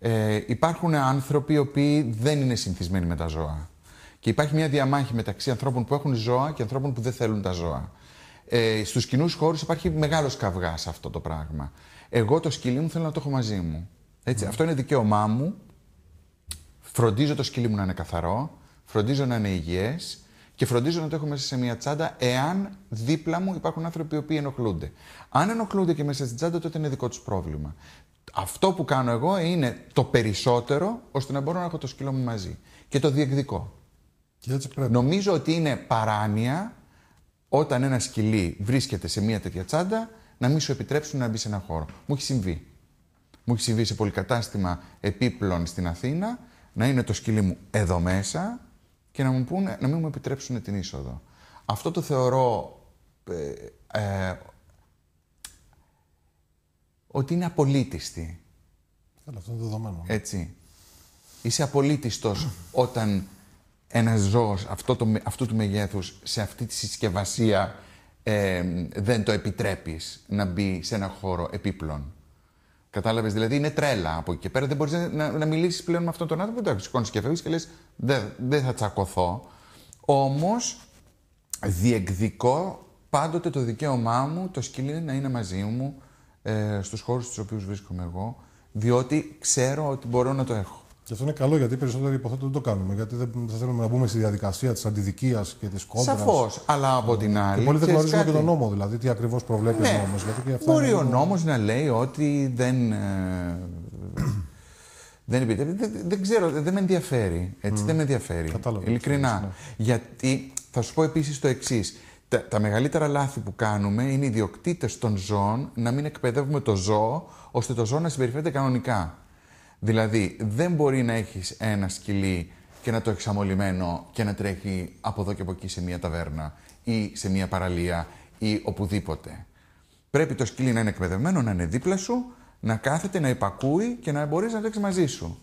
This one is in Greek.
ε, υπάρχουν άνθρωποι οι οποίοι δεν είναι συνηθισμένοι με τα ζώα. Και υπάρχει μια διαμάχη μεταξύ ανθρώπων που έχουν ζώα και ανθρώπων που δεν θέλουν τα ζώα. Ε, Στους κοινούς χώρους υπάρχει μεγάλος καυγάς αυτό το πράγμα. Εγώ το σκυλί μου θέλω να το έχω μαζί μου. Έτσι, ναι. Αυτό είναι δικαίωμά μου. Φροντίζω το σκυλί μου να είναι καθαρό, φροντίζω να είναι υγιές και φροντίζω να το έχω μέσα σε μια τσάντα εάν δίπλα μου υπάρχουν άνθρωποι οι οποίοι ενοχλούνται. Αν ενοχλούνται και μέσα στην τσάντα, τότε είναι δικό τους πρόβλημα. Αυτό που κάνω εγώ είναι το περισσότερο ώστε να μπορώ να έχω το σκύλο μου μαζί. Και το διεκδικώ. πρέπει. Νομίζω ότι είναι παράνοια όταν ένα σκυλί βρίσκεται σε μια τέτοια τσάντα να μην σου επιτρέψουν να μπει σε ένα χώρο. Μου έχει συμβεί. Μου έχει συμβεί σε πολυκατάστημα επίπλων στην Αθήνα να είναι το σκυλί μου εδώ μέσα και να, μου πούνε, να μην μου επιτρέψουν την είσοδο. Αυτό το θεωρώ ε, ε ότι είναι απολύτιστη. Καλά, αυτό είναι δεδομένο. Έτσι. Είσαι απολύτιστος όταν ένας ζώος αυτό το, αυτού του μεγέθους σε αυτή τη συσκευασία δεν το επιτρέπεις να μπει σε ένα χώρο επίπλων. Κατάλαβες, δηλαδή είναι τρέλα από εκεί και πέρα. Δεν μπορείς να, να, μιλήσεις πλέον με αυτόν τον άνθρωπο. Εντάξει, σηκώνεις και φεύγεις και λες δεν θα τσακωθώ. Όμως διεκδικώ πάντοτε το δικαίωμά μου, το σκύλι να είναι μαζί μου, ε, στους χώρους στους οποίους βρίσκομαι εγώ, διότι ξέρω ότι μπορώ να το έχω. Και αυτό είναι καλό γιατί περισσότεροι υποθέτω δεν το κάνουμε. Γιατί δεν θα θέλουμε να μπούμε στη διαδικασία της αντιδικίας και της κόντρα. Σαφώς. Αλλά από την άλλη. Και πολλοί δεν γνωρίζουν και τον νόμο, δηλαδή τι ακριβώς προβλέπει ναι. ο νόμο. Μπορεί είναι... ο νόμος να λέει ότι ε, δεν. δεν Δεν, ξέρω, δεν με ενδιαφέρει. Έτσι, δεν με ενδιαφέρει. Κατάλαβα. Ειλικρινά. Ναι. Γιατί θα σου πω επίσης το εξής τα, τα μεγαλύτερα λάθη που κάνουμε είναι οι ιδιοκτήτες των ζώων να μην εκπαιδεύουμε το ζώο ώστε το ζώο να συμπεριφέρεται κανονικά. Δηλαδή, δεν μπορεί να έχεις ένα σκυλί και να το αμολυμμένο και να τρέχει από εδώ και από εκεί σε μια ταβέρνα ή σε μια παραλία ή οπουδήποτε. Πρέπει το σκυλί να είναι εκπαιδευμένο, να είναι δίπλα σου, να κάθεται, να υπακούει και να μπορείς να τρέξεις μαζί σου.